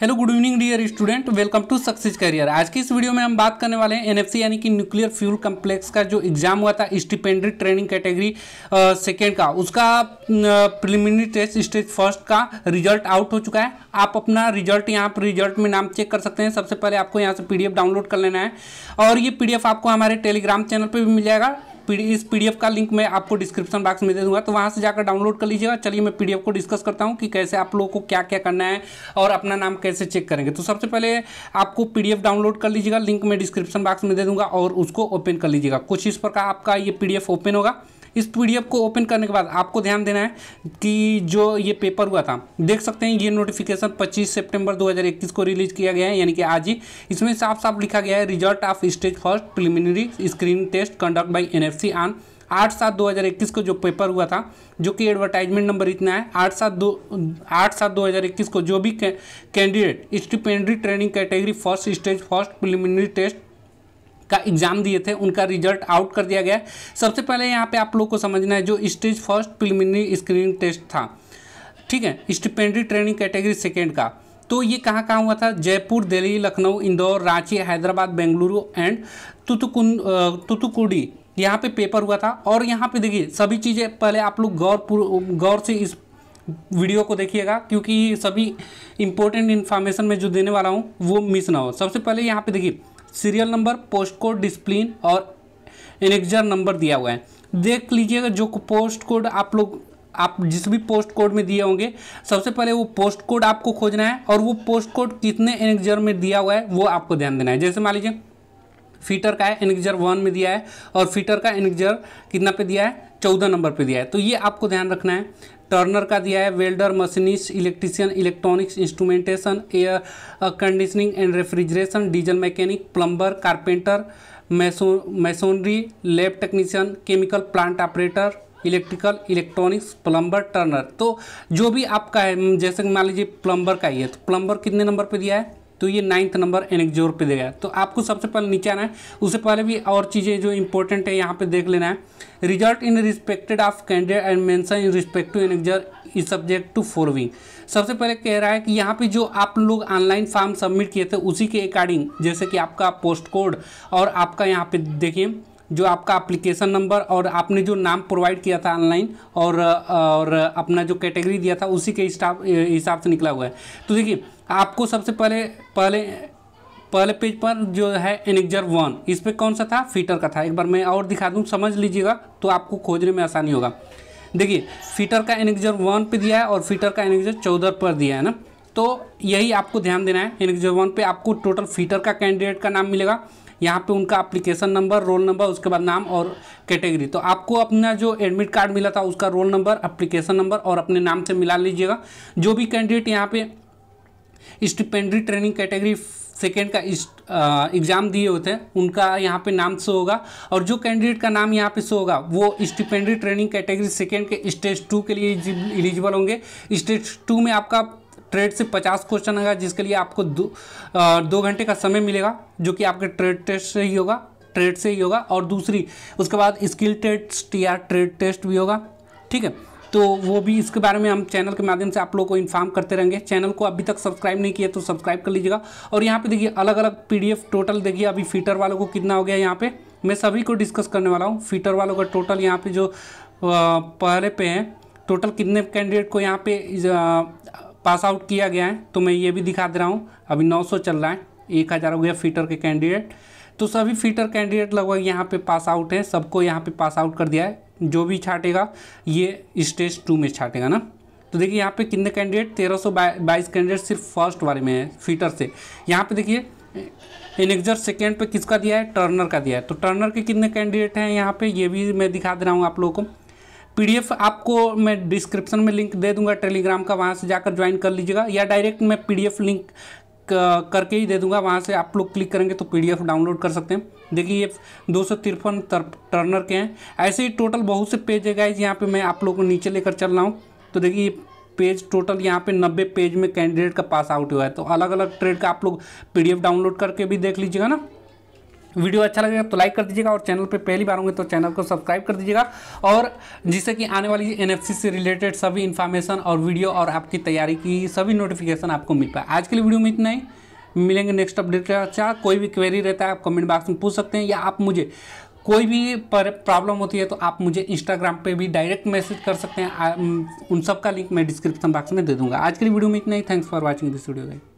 hello good evening dear student welcome to success career आज की इस वीडियो में हम बात करने वाले हैं एनएफसी यानी कि न्यूक्लियर फ्यूल कम्प्लेक्स का जो एग्जाम हुआ था स्टिपेंड्री ट्रेनिंग कैटेगरी सेकेंड का उसका प्रिलिमिनरी टेस्ट स्टेज फर्स्ट का रिजल्ट आउट हो चुका है आप अपना रिजल्ट यहाँ पर रिजल्ट में नाम चेक कर सकते हैं सबसे पहले आपको यहाँ से पी डाउनलोड कर लेना है और ये पी आपको हमारे टेलीग्राम चैनल पर भी मिल जाएगा इस पी का लिंक मैं आपको डिस्क्रिप्शन बॉक्स में दे दूंगा तो वहाँ से जाकर डाउनलोड कर लीजिएगा चलिए मैं पी को डिस्कस करता हूँ कि कैसे आप लोगों को क्या क्या करना है और अपना नाम कैसे चेक करेंगे तो सबसे पहले आपको पी डाउनलोड कर लीजिएगा लिंक मैं डिस्क्रिप्शन बॉक्स में दे दूंगा और उसको ओपन कर लीजिएगा कुछ इस प्रकार आपका ये पी ओपन होगा इस पीडीएफ को ओपन करने के बाद आपको ध्यान देना है कि जो ये पेपर हुआ था देख सकते हैं ये नोटिफिकेशन 25 सितंबर 2021 को रिलीज किया गया है यानी कि आज ही इसमें साफ साफ लिखा गया है result of stage first preliminary screen test conduct by N F C on आठ सात दो हज़ार इक्कीस को जो पेपर हुआ था जो कि एडवर्टाइजमेंट नंबर इतना है आठ सात दो आठ सात दो हज़ार इक्कीस को जो भी candidate stipendiary training category first stage first preliminary test का एग्ज़ाम दिए थे उनका रिजल्ट आउट कर दिया गया सबसे पहले यहाँ पे आप लोग को समझना है जो stage first preliminary screening test था ठीक है स्टिपेंडरी ट्रेनिंग कैटेगरी सेकेंड का तो ये कहाँ कहाँ हुआ था जयपुर दिल्ली लखनऊ इंदौर रांची हैदराबाद बेंगलुरु एंड तुतुकुन तुतुकुडी यहाँ पे पेपर हुआ था और यहाँ पे देखिए सभी चीज़ें पहले आप लोग गौर गौर से इस वीडियो को देखिएगा क्योंकि सभी इंपॉर्टेंट इन्फॉर्मेशन मैं जो देने वाला हूँ वो मिस ना हो सबसे पहले यहाँ पे देखिए serial number post code discipline और एनेक्जर नंबर दिया हुआ है देख लीजिएगा जो पोस्ट कोड आप लोग आप जिस भी पोस्ट कोड में दिए होंगे सबसे पहले वो पोस्ट कोड आपको खोजना है और वो पोस्ट कोड कितने एनेक्जर में दिया हुआ है वो आपको ध्यान देना है जैसे मान लीजिए फीटर का है एनगजर वन में दिया है और फीटर का एनगजर कितना पे दिया है चौदह नंबर पे दिया है तो ये आपको ध्यान रखना है टर्नर का दिया है welder machinist electrician electronics instrumentation air conditioning and refrigeration diesel mechanic plumber carpenter masonry lab technician chemical plant operator electrical electronics plumber turner तो जो भी आपका है जैसे कि मान लीजिए प्लम्बर का ही है तो प्लम्बर कितने नंबर पे दिया है तो ये नाइन्थ नंबर एनेक्जोर पे देगा तो आपको सबसे पहले नीचे आना है उससे पहले भी और चीज़ें जो इंपॉर्टेंट है यहाँ पे देख लेना है result in respected of candidate and mention in respect to annexure is subject to following सबसे पहले कह रहा है कि यहाँ पे जो आप लोग ऑनलाइन फॉर्म सबमिट किए थे उसी के अकॉर्डिंग जैसे कि आपका पोस्ट कोड और आपका यहाँ पे देखिए जो आपका एप्लीकेशन नंबर और आपने जो नाम प्रोवाइड किया था ऑनलाइन और और अपना जो कैटेगरी दिया था उसी के हिसाब से निकला हुआ है तो देखिए आपको सबसे पहले पहले पहले पेज पर जो है एनिक्जर वन इस पर कौन सा था फीटर का था एक बार मैं और दिखा दूँ समझ लीजिएगा तो आपको खोजने में आसानी होगा देखिए फीटर का एनिक्जर वन पे दिया है और फीटर का एनिक्जर चौदह पर दिया है ना तो यही आपको ध्यान देना है एनिक्जर वन पे आपको टोटल फीटर का कैंडिडेट का नाम मिलेगा यहाँ पे उनका अप्लीकेशन नंबर रोल नंबर उसके बाद नाम और कैटेगरी तो आपको अपना जो एडमिट कार्ड मिला था उसका रोल नंबर अप्लीकेशन नंबर और अपने नाम से मिला लीजिएगा जो भी कैंडिडेट यहाँ पे स्टिपेंड्री ट्रेनिंग कैटेगरी सेकेंड का एग्ज़ाम दिए होते हैं उनका यहाँ पे नाम शो होगा और जो कैंडिडेट का नाम यहाँ पे शो होगा वो स्टिपेंड्री ट्रेनिंग कैटेगरी सेकेंड के स्टेज टू के लिए एलिजिबल होंगे स्टेज टू में आपका ट्रेड से 50 क्वेश्चन आएगा जिसके लिए आपको दो आ, दो घंटे का समय मिलेगा जो कि आपके ट्रेड टेस्ट से ही होगा ट्रेड से ही होगा और दूसरी उसके बाद स्किल टेस्ट या ट्रेड टेस्ट भी होगा ठीक है तो वो भी इसके बारे में हम चैनल के माध्यम से आप लोगों को इन्फॉर्म करते रहेंगे चैनल को अभी तक सब्सक्राइब नहीं किया तो सब्सक्राइब कर लीजिएगा और यहाँ पे देखिए अलग अलग पीडीएफ टोटल देखिए अभी फीटर वालों को कितना हो गया यहाँ पे मैं सभी को डिस्कस करने वाला हूँ फीटर वालों का टोटल यहाँ पे जो पहले पे हैं टोटल कितने कैंडिडेट को यहाँ पे पास आउट किया गया है तो मैं ये भी दिखा दे रहा हूँ अभी नौ चल रहा है एक हज़ार हो गया फीटर के कैंडिडेट तो सभी फीटर कैंडिडेट लगभग यहाँ पे पास आउट है सबको यहाँ पे पास आउट कर दिया है जो भी छाटेगा ये स्टेज टू में छाटेगा ना तो देखिए यहाँ पे कितने कैंडिडेट तेरह सौ बाईस कैंडिडेट सिर्फ फर्स्ट वाले में है फीटर से यहाँ पे देखिए इनेक्जर सेकेंड पे किसका दिया है टर्नर का दिया है तो टर्नर के कितने कैंडिडेट हैं यहाँ पे ये भी मैं दिखा दे रहा हूँ आप लोगों को पीडीएफ आपको मैं डिस्क्रिप्शन में लिंक दे दूंगा टेलीग्राम का वहाँ से जाकर ज्वाइन कर लीजिएगा या डायरेक्ट मैं पीडीएफ लिंक करके ही दे दूंगा वहाँ से आप लोग क्लिक करेंगे तो पी डाउनलोड कर सकते हैं देखिए ये दो सौ तिरपन टर्नर के हैं ऐसे ही टोटल बहुत से पेज है गाइज यहाँ पर मैं आप लोग को नीचे लेकर चल रहा हूँ तो देखिए ये पेज टोटल यहाँ पे 90 पेज में कैंडिडेट का पास आउट हुआ है तो अलग अलग ट्रेड का आप लोग पीडीएफ डाउनलोड करके भी देख लीजिएगा ना वीडियो अच्छा लगेगा तो लाइक कर दीजिएगा और चैनल पे पहली बार होंगे तो चैनल को सब्सक्राइब कर दीजिएगा और जिससे कि आने वाली एनएफसी से रिलेटेड सभी इन्फॉर्मेशन और वीडियो और आपकी तैयारी की सभी नोटिफिकेशन आपको मिल पाए आज के लिए वीडियो में इतना ही मिलेंगे नेक्स्ट अपडेट का अच्छा कोई भी क्वेरी रहता है आप कमेंट बॉक्स में पूछ सकते हैं या आप मुझे कोई भी पर प्रॉब्लम होती है तो आप मुझे इंस्टाग्राम पे भी डायरेक्ट मैसेज कर सकते हैं उन सब का लिंक मैं डिस्क्रिप्शन बॉक्स में दे दूंगा आज के लिए वीडियो में इतना ही thanks for watching this video guys